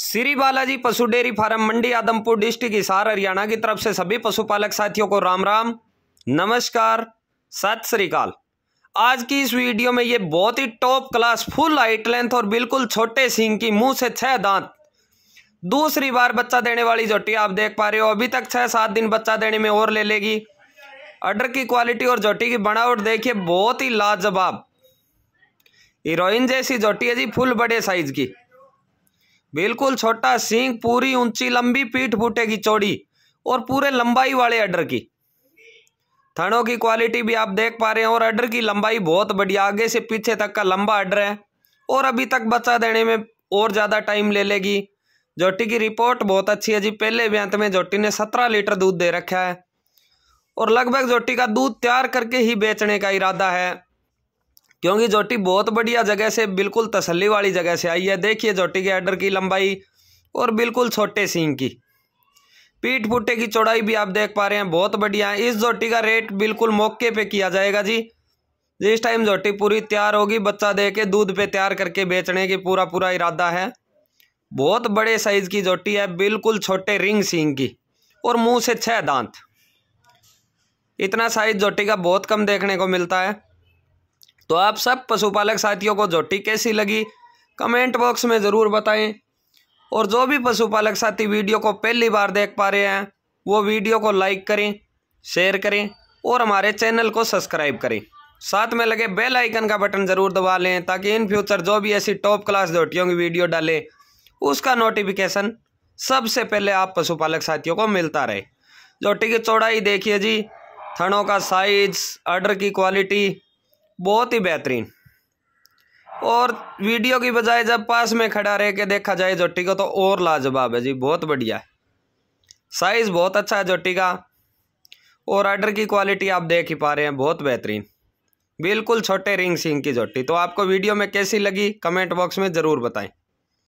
श्री बालाजी पशु dairy farm Mandi Adampur district Hisar Haryana की तरफ से सभी पशुपालक साथियों को राम राम नमस्कार सत श्रीकाल आज की इस वीडियो में ये बहुत ही top class full height length और बिल्कुल छोटे सींग की मुंह से छह दांत दूसरी बार बच्चा देने वाली जोटी आप देख पा रहे हो अभी तक छह सात दिन बच्चा देने में और ले लेगी अडर की क्वालिटी और जोटी की बनावट देखिए बहुत ही लाजवाब हीरोइन जैसी जोटी है जी फुल बड़े साइज की बिल्कुल छोटा सींग पूरी ऊंची लंबी पीठ फूटेगी चौड़ी और पूरे लंबाई वाले अडर की थनों की क्वालिटी भी आप देख पा रहे हैं और अडर की लंबाई बहुत बढ़िया आगे से पीछे तक का लंबा अडर है और अभी तक बचा देने में और ज़्यादा टाइम ले लेगी जोटी की रिपोर्ट बहुत अच्छी है जी पहले भी अंत में जोटी ने सत्रह लीटर दूध दे रखा है और लगभग जोटी का दूध तैयार करके ही बेचने का इरादा है क्योंकि जोटी बहुत बढ़िया जगह से बिल्कुल तसल्ली वाली जगह से आई है देखिए जोटी के एडर की लंबाई और बिल्कुल छोटे सींग की पीठ पुट्टे की चौड़ाई भी आप देख पा रहे हैं बहुत बढ़िया है इस जोटी का रेट बिल्कुल मौके पे किया जाएगा जी जिस टाइम जोटी पूरी तैयार होगी बच्चा दे के दूध पे तैयार करके बेचने की पूरा पूरा इरादा है बहुत बड़े साइज़ की जोटी है बिल्कुल छोटे रिंग सींग की और मुंह से छह दांत इतना साइज़ जोटी का बहुत कम देखने को मिलता है तो आप सब पशुपालक साथियों को झोटी कैसी लगी कमेंट बॉक्स में ज़रूर बताएं और जो भी पशुपालक साथी वीडियो को पहली बार देख पा रहे हैं वो वीडियो को लाइक करें शेयर करें और हमारे चैनल को सब्सक्राइब करें साथ में लगे बेल आइकन का बटन ज़रूर दबा लें ताकि इन फ्यूचर जो भी ऐसी टॉप क्लास झोटियों की वीडियो डालें उसका नोटिफिकेशन सबसे पहले आप पशुपालक साथियों को मिलता रहे जोटी की चौड़ाई देखिए जी थनों का साइज अर्डर की क्वालिटी बहुत ही बेहतरीन और वीडियो की बजाय जब पास में खड़ा रह के देखा जाए जोटी को तो और लाजवाब है जी बहुत बढ़िया है साइज़ बहुत अच्छा है जोटी का और आर्डर की क्वालिटी आप देख ही पा रहे हैं बहुत बेहतरीन बिल्कुल छोटे रिंग सिंग की जोटी तो आपको वीडियो में कैसी लगी कमेंट बॉक्स में ज़रूर बताएं